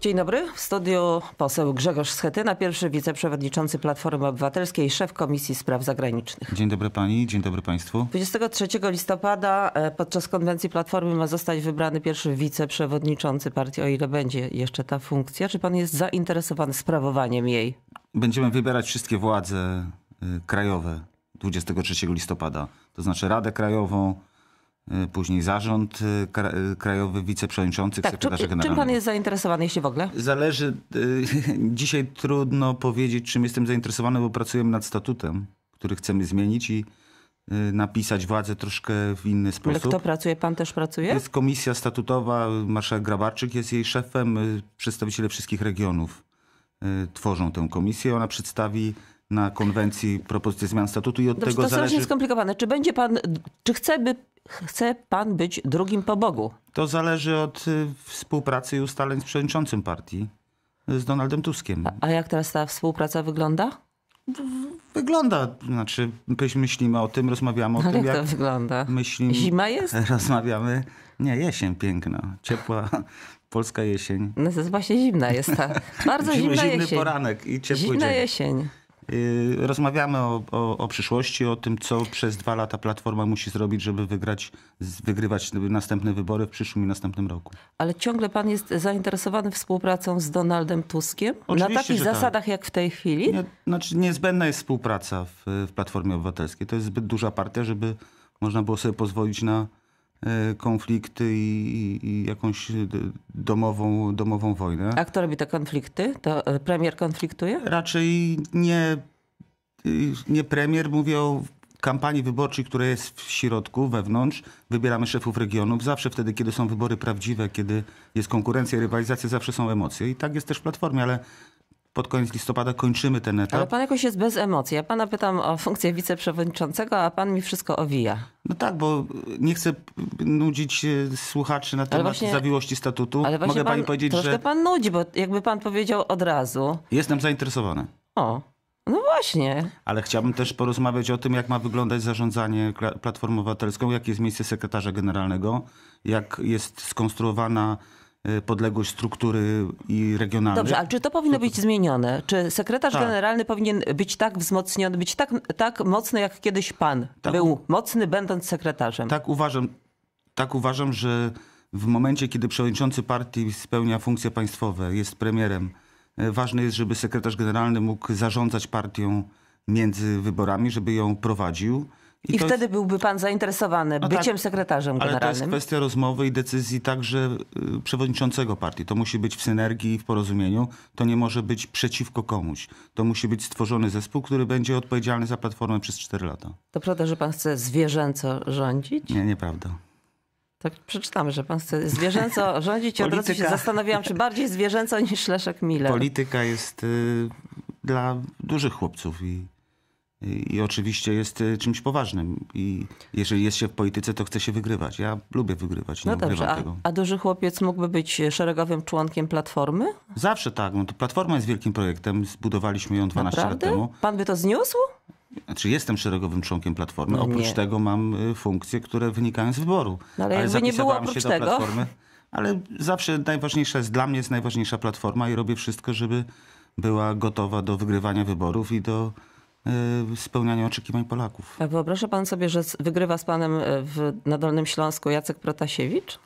Dzień dobry. W studiu poseł Grzegorz Schetyna, pierwszy wiceprzewodniczący Platformy Obywatelskiej, szef Komisji Spraw Zagranicznych. Dzień dobry pani, dzień dobry państwu. 23 listopada e, podczas konwencji Platformy ma zostać wybrany pierwszy wiceprzewodniczący partii, o ile będzie jeszcze ta funkcja. Czy pan jest zainteresowany sprawowaniem jej? Będziemy wybierać wszystkie władze e, krajowe 23 listopada, to znaczy Radę Krajową, Y, później zarząd y, y, krajowy, wiceprzewodniczący, tak, sekretarz czym, generalny. Czym pan jest zainteresowany, jeśli w ogóle? Zależy. Dzisiaj trudno powiedzieć, czym jestem zainteresowany, bo pracujemy nad statutem, który chcemy zmienić i napisać władzę troszkę w inny sposób. Ale kto pracuje? Pan też pracuje? Jest komisja statutowa, marszałek Grabarczyk jest jej szefem, przedstawiciele wszystkich regionów tworzą tę komisję. Ona przedstawi na konwencji propozycję zmian statutu i od Dobrze, tego to zależy... To strasznie skomplikowane. Czy będzie pan, czy chce, by chce pan być drugim po Bogu? To zależy od y, współpracy i ustaleń z przewodniczącym partii, y, z Donaldem Tuskiem. A, a jak teraz ta współpraca wygląda? Wygląda, znaczy myślimy o tym, rozmawiamy o Ale tym. Jak, jak to wygląda? Myślimy, Zima jest? Rozmawiamy. Nie, jesień piękna, ciepła, polska jesień. No to jest właśnie zimna jest ta. Bardzo zimna zimny jesień. Zimny poranek i ciepły Zimna dzień. jesień. Y, rozmawiamy o, o, o, przyszłości, o tym, co przez dwa lata Platforma musi zrobić, żeby wygrać, wygrywać następne wybory w przyszłym i następnym roku. Ale ciągle pan jest zainteresowany współpracą z Donaldem Tuskiem? Oczywiście, Na takich tak. zasadach tak. jak w tej chwili? Nie, znaczy niezbędna jest współpraca w, w Platformie Obywatelskiej. To jest zbyt duża partia, żeby można było sobie pozwolić na E, konflikty i, i, jakąś e, domową, domową wojnę. A kto robi te konflikty? To e, premier konfliktuje? Raczej nie, nie premier. Mówię o kampanii wyborczej, która jest w środku, wewnątrz. Wybieramy szefów regionów. Zawsze wtedy, kiedy są wybory prawdziwe, kiedy jest konkurencja i rywalizacja, zawsze są emocje. I tak jest też w Platformie, ale pod koniec listopada kończymy ten etap. Ale pan jakoś jest bez emocji. Ja pana pytam o funkcję wiceprzewodniczącego, a pan mi wszystko owija. No tak, bo nie chcę nudzić e, słuchaczy na temat właśnie, zawiłości statutu. Ale Mogę pani powiedzieć, troszkę że... pan nudzi, bo jakby pan powiedział od razu... Jestem zainteresowany. O, no właśnie. Ale chciałbym też porozmawiać o tym, jak ma wyglądać zarządzanie Platformą Obywatelską, jakie jest miejsce sekretarza generalnego, jak jest skonstruowana Y, podległość struktury i regionalnej. Dobrze, ale czy to powinno być znaczy? zmienione? Czy sekretarz tak. generalny powinien być tak wzmocniony, być tak, tak mocny, jak kiedyś pan tak. był mocny, będąc sekretarzem? Tak uważam, tak uważam, że w momencie, kiedy przewodniczący partii spełnia funkcje państwowe, jest premierem, y, ważne jest, żeby sekretarz generalny mógł zarządzać partią między wyborami, żeby ją prowadził. I, I wtedy jest... byłby pan zainteresowany no tak, byciem tak, sekretarzem generalnym. Ale to jest kwestia rozmowy i decyzji także y, przewodniczącego partii. To musi być w synergii i w porozumieniu. To nie może być przeciwko komuś. To musi być stworzony zespół, który będzie odpowiedzialny za platformę przez 4 lata. To prawda, że pan chce zwierzęco rządzić? Nie, nieprawda. Tak przeczytamy, że pan chce zwierzęco rządzić. Od razu się zastanawiałam, czy bardziej zwierzęco niż Leszek Miller. Polityka jest y, dla dużych chłopców i i oczywiście jest e, czymś poważnym. I jeżeli jest się w polityce, to chce się wygrywać. Ja lubię wygrywać. No dobrze, a, tego. a duży chłopiec mógłby być szeregowym członkiem Platformy? Zawsze tak. No to Platforma jest wielkim projektem. Zbudowaliśmy ją 12 Naprawdę? lat temu. Pan by to zniósł? Znaczy jestem szeregowym członkiem Platformy. No oprócz tego mam e, funkcje, które wynikają z wyboru. No ale, ale jakby nie było oprócz tego... Platformy. Ale zawsze najważniejsza jest, dla mnie jest najważniejsza Platforma i robię wszystko, żeby była gotowa do wygrywania wyborów i do Y, spełniania oczekiwań Polaków. A wyobraża pan sobie, że wygrywa z panem y, w, na Dolnym Śląsku Jacek Protasiewicz?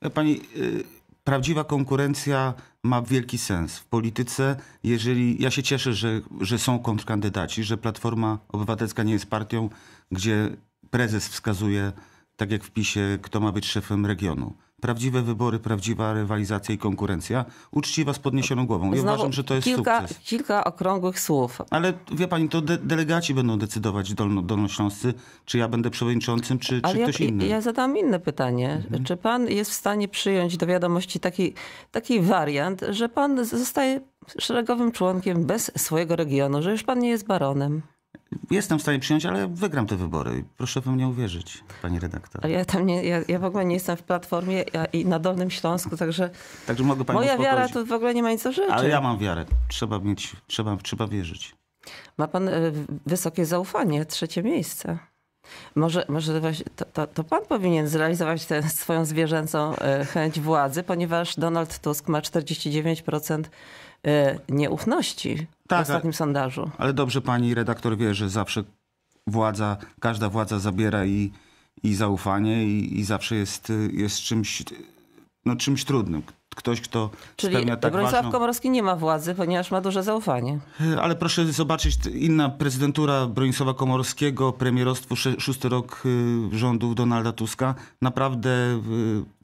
E, pani, y, prawdziwa konkurencja ma wielki sens w polityce. Jeżeli ja się cieszę, że, że są kontrkandydaci, że Platforma Obywatelska nie jest partią, gdzie prezes wskazuje tak jak w PiSie, kto ma być szefem regionu. Prawdziwe wybory, prawdziwa rywalizacja i konkurencja, uczciwa z podniesioną głową. I uważam, że to jest kilka, sukces. Kilka okrągłych słów. Ale wie pani, to de delegaci będą decydować, dolno, dolnośląscy, czy ja będę przewodniczącym, czy, czy ktoś ja, inny. Ja zadam inne pytanie. Mhm. Czy pan jest w stanie przyjąć do wiadomości taki, taki wariant, że pan zostaje szeregowym członkiem bez swojego regionu, że już pan nie jest baronem? jestem w stanie przyjąć, ale wygram te wybory. Proszę we mnie uwierzyć, pani redaktor. Ja tam nie, ja, ja w ogóle nie jestem w Platformie i na Dolnym Śląsku, także, także mogę pani moja uspokoić. wiara to w ogóle nie ma nic do rzeczy. Ale ja mam wiarę. Trzeba mieć, trzeba, trzeba wierzyć. Ma pan e, wysokie zaufanie, trzecie miejsce. Może, może to, to, to, pan powinien zrealizować tę swoją zwierzęcą e, chęć władzy, ponieważ Donald Tusk ma 49% e, nieufności tak, w ostatnim sondażu. Ale dobrze pani redaktor wie, że zawsze władza, każda władza zabiera i, i zaufanie i, i zawsze jest, jest czymś, no, czymś trudnym ktoś, kto Czyli spełnia tak Bronisław ważną... Komorowski nie ma władzy, ponieważ ma duże zaufanie. E, ale proszę zobaczyć, inna prezydentura Bronisława Komorowskiego, premierostwo, szósty rok y, rządów Donalda Tuska, naprawdę y,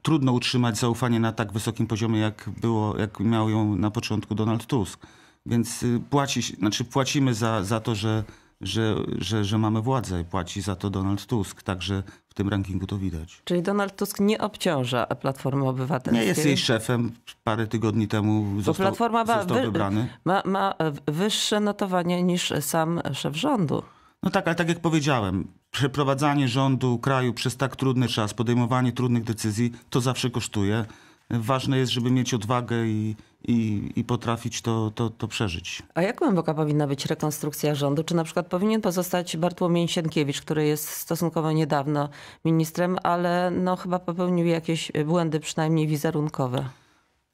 trudno utrzymać zaufanie na tak wysokim poziomie, jak, było, jak miał ją na początku Donald Tusk. Więc y, płaci, znaczy płacimy za, za to, że że, że, że mamy władzę. Płaci za to Donald Tusk. Także w tym rankingu to widać. Czyli Donald Tusk nie obciąża Platformy Obywatelskiej? Nie, jest jej szefem. Parę tygodni temu został, Platforma ma, został wybrany. Ma, ma e, wyższe notowanie niż sam szef rządu. No tak, ale tak jak powiedziałem, przeprowadzanie rządu kraju przez tak trudny czas, podejmowanie trudnych decyzji, to zawsze kosztuje ważne jest, żeby mieć odwagę i, i, i, potrafić to, to, to przeżyć. A jak głęboka powinna być rekonstrukcja rządu? Czy na przykład powinien pozostać Bartłomiej Sienkiewicz, który jest stosunkowo niedawno ministrem, ale no chyba popełnił jakieś błędy, przynajmniej wizerunkowe?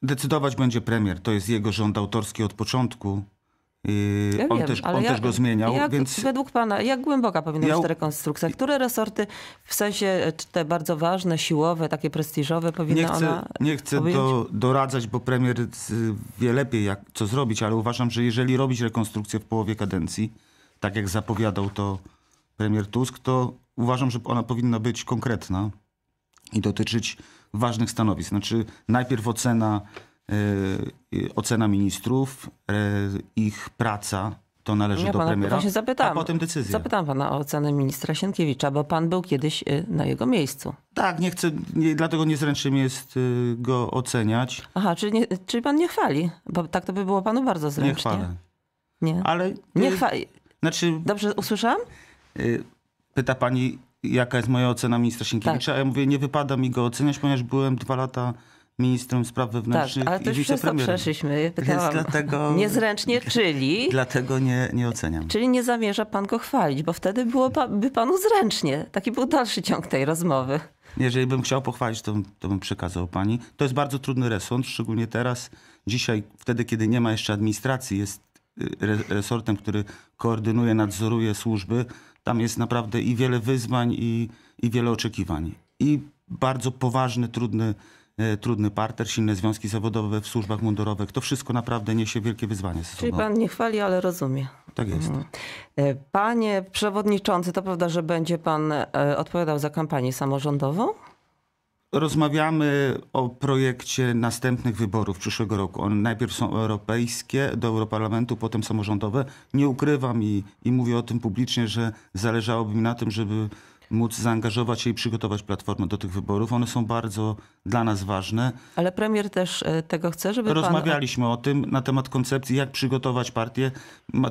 Decydować będzie premier. To jest jego rząd autorski od początku. Ja on wiem, też, on też go zmieniał. Jak, więc... Według pana, jak głęboka powinna ja... być ta rekonstrukcja? Które resorty, w sensie e, te bardzo ważne, siłowe, takie prestiżowe, powinna nie chcę, ona Nie chcę do, doradzać, bo premier wie lepiej, jak, co zrobić, ale uważam, że jeżeli robić rekonstrukcję w połowie kadencji, tak jak zapowiadał to premier Tusk, to uważam, że ona powinna być konkretna i dotyczyć ważnych stanowisk. Znaczy najpierw ocena E, ocena ministrów, e, ich praca, to należy ja do pana premiera, się zapytam, a potem decyzja. Zapytam pana o ocenę ministra Sienkiewicza, bo pan był kiedyś e, na jego miejscu. Tak, nie chcę, nie, dlatego niezręcznym jest go oceniać. Aha, czyli, nie, czyli pan nie chwali, bo tak to by było panu bardzo zręcznie. Nie chwalę. Nie, Ale, nie chwali. Znaczy, Dobrze usłyszałam? Pyta pani, jaka jest moja ocena ministra Sienkiewicza, tak. a ja mówię, nie wypada mi go oceniać, ponieważ byłem dwa lata ministrom spraw wewnętrznych tak, ale to już wszystko Przez to przeszliśmy. Pytałam, dlatego, niezręcznie, czyli... Dlatego nie, nie oceniam. Czyli nie zamierza pan go chwalić, bo wtedy byłoby panu zręcznie. Taki był dalszy ciąg tej rozmowy. Jeżeli bym chciał pochwalić, to, to bym przekazał pani. To jest bardzo trudny resort, szczególnie teraz. Dzisiaj, wtedy, kiedy nie ma jeszcze administracji, jest y, resortem, który koordynuje, nadzoruje służby. Tam jest naprawdę i wiele wyzwań, i, i wiele oczekiwań. I bardzo poważny, trudny E, trudny parter, silne związki zawodowe w służbach mundurowych. To wszystko naprawdę niesie wielkie wyzwanie. Czyli pan nie chwali, ale rozumie. Tak jest. Mhm. E, panie przewodniczący, to prawda, że będzie pan e, odpowiadał za kampanię samorządową? Rozmawiamy o projekcie następnych wyborów przyszłego roku. One najpierw są europejskie, do Europarlamentu, potem samorządowe. Nie ukrywam i, i mówię o tym publicznie, że zależałoby mi na tym, żeby móc zaangażować się i przygotować platformę do tych wyborów. One są bardzo dla nas ważne. Ale premier też e, tego chce, żeby Rozmawialiśmy pan... o tym na temat koncepcji, jak przygotować partię.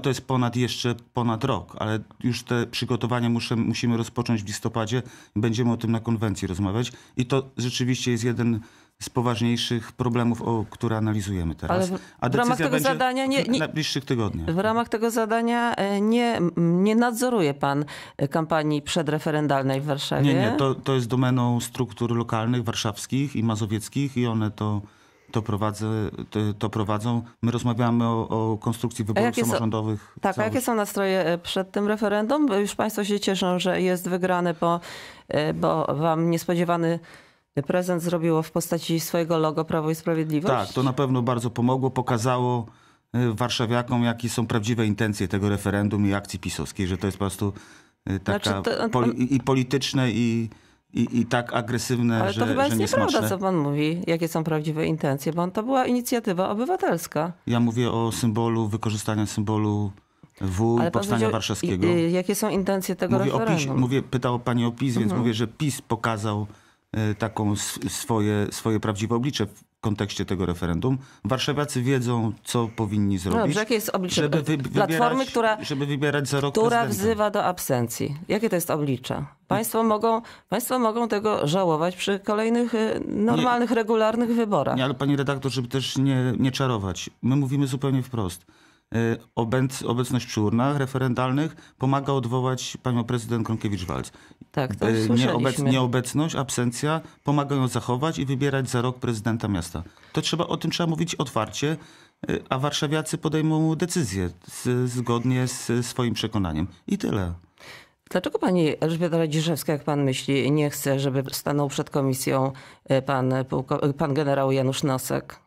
To jest ponad jeszcze ponad rok, ale już te przygotowania muszę, musimy rozpocząć w listopadzie. Będziemy o tym na konwencji rozmawiać. I to rzeczywiście jest jeden z poważniejszych problemów, o, które analizujemy teraz. Ale w, A w ramach tego zadania nie, nie, na bliższych tygodniach. W ramach tego zadania e, nie, nie nadzoruje pan e, kampanii przedreferendalnej w Warszawie? Nie, nie. To, to jest domeną struktur lokalnych, warszawskich i mazowieckich i one to to, prowadzę, to prowadzą. My rozmawiamy o, o konstrukcji wyborów samorządowych. Są, tak, a jakie są nastroje e, przed tym referendum? Już Państwo się cieszą, że jest wygrane, bo, bo Wam niespodziewany prezent zrobiło w postaci swojego logo Prawo i Sprawiedliwość? Tak, to na pewno bardzo pomogło, pokazało y, warszawiakom, jakie są prawdziwe intencje tego referendum i akcji pisowskiej, że to jest po prostu y, taka znaczy to, poli i polityczne i, i, i, tak agresywne, Ale że Ale to chyba jest nieprawda, co pan mówi, jakie są prawdziwe intencje, bo to była inicjatywa obywatelska. Ja mówię o symbolu, wykorzystania symbolu W Ale Powstania Warszawskiego. I, jakie są intencje tego mówię referendum? O PiS, mówię, pytała pani o PiS, mhm. więc mówię, że PiS pokazał Y, taką swoje, swoje prawdziwe oblicze w kontekście tego referendum. Warszawiacy wiedzą, co powinni zrobić. Dobrze, jakie jest oblicze żeby wy, platformy, która, żeby wybierać za rok która prezydenta. wzywa do absencji? Jakie to jest oblicze? Państwo mogą, państwo mogą tego żałować przy kolejnych y, normalnych, nie, regularnych wyborach. Nie, ale pani redaktor, żeby też nie, nie czarować. My mówimy zupełnie wprost E, obecność przy urnach referendalnych pomaga odwołać panią prezydent Kronkiewicz-Walc. Tak, to e, Nieobec, Nieobecność, absencja pomaga ją zachować i wybierać za rok prezydenta miasta. To trzeba, o tym trzeba mówić otwarcie, e, a warszawiacy podejmą decyzję z, zgodnie z swoim przekonaniem. I tyle. Dlaczego pani Elżbieta Radziszewska, jak pan myśli, nie chce, żeby stanął przed komisją pan, pan generał Janusz Nosek?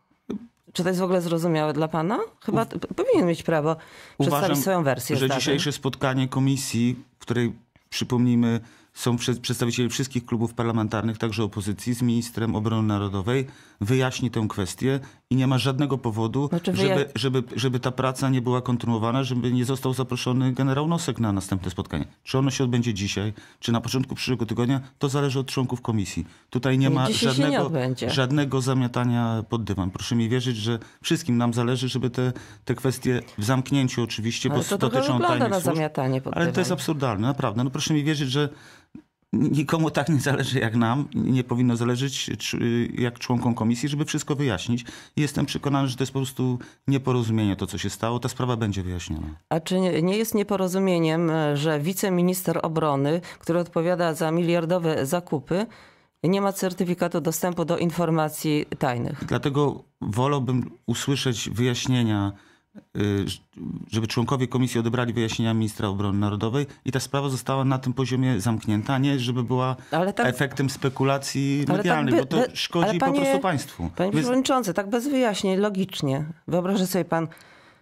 Czy to jest w ogóle zrozumiałe dla pana? Chyba powinien mieć prawo Uważam, przedstawić swoją wersję. że zdarzeń. dzisiejsze spotkanie komisji, w której przypomnijmy, są przedstawiciele wszystkich klubów parlamentarnych, także opozycji, z ministrem obrony narodowej, wyjaśni tę kwestię i nie ma żadnego powodu, znaczy żeby, wyja... żeby, żeby ta praca nie była kontynuowana, żeby nie został zaproszony generał Nosek na następne spotkanie. Czy ono się odbędzie dzisiaj, czy na początku przyszłego tygodnia, to zależy od członków komisji. Tutaj nie ma żadnego, nie żadnego zamiatania pod dywan. Proszę mi wierzyć, że wszystkim nam zależy, żeby te, te kwestie w zamknięciu oczywiście, ale bo to dotyczą tajnych na służb, zamiatanie pod dywan. Ale to jest absurdalne, naprawdę. No proszę mi wierzyć, że nikomu tak nie zależy jak nam, nie powinno zależeć jak członkom komisji, żeby wszystko wyjaśnić. Jestem przekonany, że to jest po prostu nieporozumienie to, co się stało. Ta sprawa będzie wyjaśniona. A czy nie jest nieporozumieniem, że wiceminister obrony, który odpowiada za miliardowe zakupy, nie ma certyfikatu dostępu do informacji tajnych? Dlatego wolałbym usłyszeć wyjaśnienia Y, żeby członkowie komisji odebrali wyjaśnienia ministra obrony narodowej i ta sprawa została na tym poziomie zamknięta, nie żeby była tak, efektem spekulacji tak medialnych, tak by, bo to szkodzi panie, po prostu państwu. Panie przewodniczący, tak bez wyjaśnień, logicznie. Wyobrażę sobie pan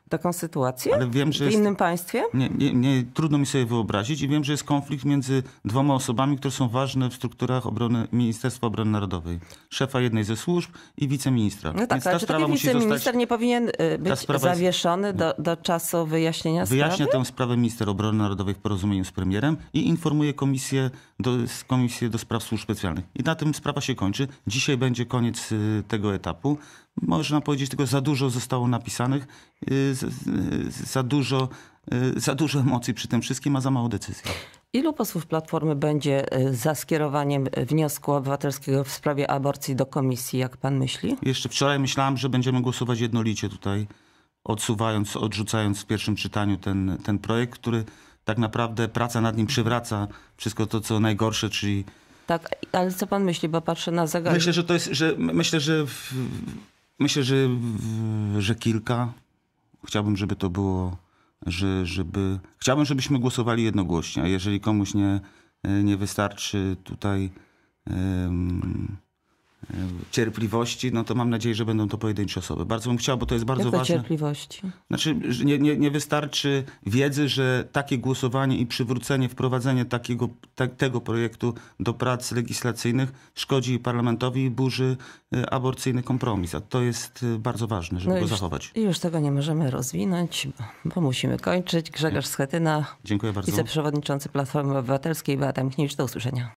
taką sytuację Ale wiem, że w innym państwie? Nie, nie, nie, trudno mi sobie wyobrazić i wiem, że jest konflikt między dwoma osobami, które są ważne w strukturach obrony Ministerstwa Obrony Narodowej. Szefa jednej ze służb i wiceministra. No tak, Więc ale wiceminister zostać... nie powinien y, być zawieszony jest... do, hmm. do, czasu wyjaśnienia Wyjaśnia sprawy? Wyjaśnia tę sprawę minister obrony narodowej w porozumieniu z premierem i informuje komisję do, komisję do spraw służb specjalnych. I na tym sprawa się kończy. Dzisiaj będzie koniec y, tego etapu. Można powiedzieć, tylko za dużo zostało napisanych. Y, za dużo, y, za dużo emocji przy tym wszystkim, a za mało decyzji. Ilu posłów Platformy będzie y, za skierowaniem y, wniosku obywatelskiego w sprawie aborcji do komisji, jak pan myśli? Jeszcze wczoraj myślałem, że będziemy głosować jednolicie tutaj, odsuwając, odrzucając w pierwszym czytaniu ten, ten projekt, który tak naprawdę praca nad nim przywraca wszystko to, co najgorsze, czyli... Tak, ale co pan myśli, bo patrzę na zegar. Myślę, że to jest, że myślę, że w, myślę, że, w, że kilka, chciałbym, żeby to było, że, żeby, chciałbym, żebyśmy głosowali jednogłośnie, a jeżeli komuś nie, e, nie wystarczy tutaj E, cierpliwości, no to mam nadzieję, że będą to pojedyncze osoby. Bardzo bym chciał, bo to jest bardzo Jaka ważne. cierpliwości? Znaczy, nie, nie, nie wystarczy wiedzy, że takie głosowanie i przywrócenie, wprowadzenie takiego, te, tego projektu do prac legislacyjnych szkodzi parlamentowi i burzy e, aborcyjny kompromis. A to jest e, bardzo ważne, żeby no go zachować. I już tego nie możemy rozwinąć, bo musimy kończyć. Grzegorz Schetyna, Dziękuję bardzo. wiceprzewodniczący Platformy Obywatelskiej, Beata Mchnicz, do usłyszenia.